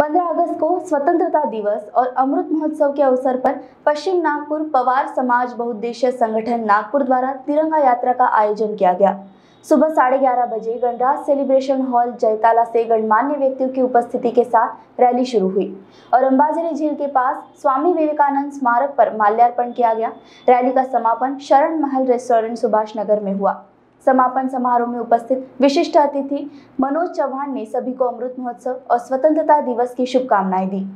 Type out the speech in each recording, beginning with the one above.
15 अगस्त को स्वतंत्रता दिवस और अमृत महोत्सव के अवसर पर पश्चिम नागपुर पवार समाज बहुद्देश्य संगठन नागपुर द्वारा तिरंगा यात्रा का आयोजन किया गया सुबह साढ़े ग्यारह बजे गणराज सेलिब्रेशन हॉल जयताला से गणमान्य व्यक्तियों की उपस्थिति के साथ रैली शुरू हुई और अंबाजरी झील के पास स्वामी विवेकानंद स्मारक पर माल्यार्पण किया गया रैली का समापन शरण महल रेस्टोरेंट सुभाष नगर में हुआ समापन समारोह में उपस्थित विशिष्ट अतिथि मनोज चौहान ने सभी को अमृत महोत्सव और स्वतंत्रता दिवस की शुभकामनाएं दी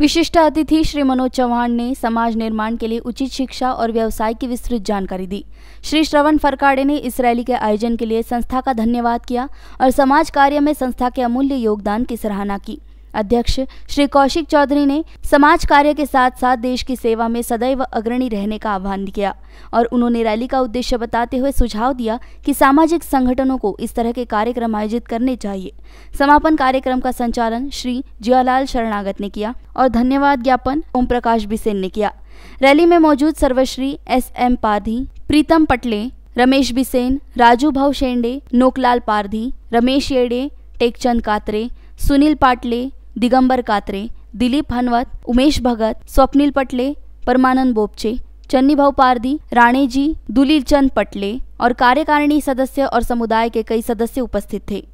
विशिष्ट अतिथि श्री मनोज चौहान ने समाज निर्माण के लिए उचित शिक्षा और व्यवसाय की विस्तृत जानकारी दी श्री श्रवण फरकाड़े ने इस रैली के आयोजन के लिए संस्था का धन्यवाद किया और समाज कार्य में संस्था के अमूल्य योगदान की सराहना की अध्यक्ष श्री कौशिक चौधरी ने समाज कार्य के साथ साथ देश की सेवा में सदैव अग्रणी रहने का आह्वान किया और उन्होंने रैली का उद्देश्य बताते हुए सुझाव दिया कि सामाजिक संगठनों को इस तरह के कार्यक्रम आयोजित करने चाहिए समापन कार्यक्रम का संचालन श्री जियालाल शरणागत ने किया और धन्यवाद ज्ञापन ओम प्रकाश बिसेन ने किया रैली में मौजूद सर्वश्री एस एम पारधी प्रीतम पटले रमेश बिसेन राजू भाव शेंडे नोकलाल पारधी रमेश येड़े टेकचंद कातरे सुनील पाटले दिगंबर कात्रे दिलीप हनवत उमेश भगत स्वप्निल पटले परमानंद बोपचे चन्नीभाव पारदी राणेजी दुलीलचंद पटले और कार्यकारिणी सदस्य और समुदाय के कई सदस्य उपस्थित थे